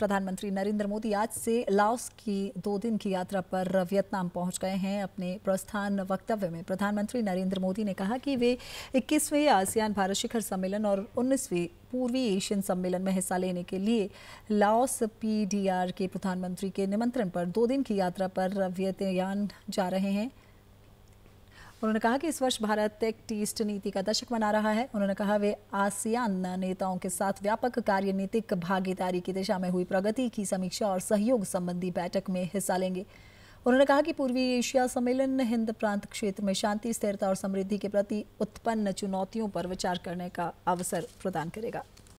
प्रधानमंत्री नरेंद्र मोदी आज से लाओस की दो दिन की यात्रा पर वियतनाम पहुंच गए हैं अपने प्रस्थान वक्तव्य में प्रधानमंत्री नरेंद्र मोदी ने कहा कि वे 21वें आसियान भारत शिखर सम्मेलन और 19वें पूर्वी एशियन सम्मेलन में हिस्सा लेने के लिए लाओस पीडीआर के प्रधानमंत्री के निमंत्रण पर दो दिन की यात्रा पर वियतयान जा रहे हैं उन्होंने कहा कि इस वर्ष भारत टेक टीस्ट नीति का दशक मना रहा है उन्होंने कहा वे आसियान नेताओं के साथ व्यापक कार्यनीतिक भागीदारी की दिशा में हुई प्रगति की समीक्षा और सहयोग संबंधी बैठक में हिस्सा लेंगे उन्होंने कहा कि पूर्वी एशिया सम्मेलन हिंद प्रांत क्षेत्र में शांति स्थिरता और समृद्धि के प्रति उत्पन्न चुनौतियों पर विचार करने का अवसर प्रदान करेगा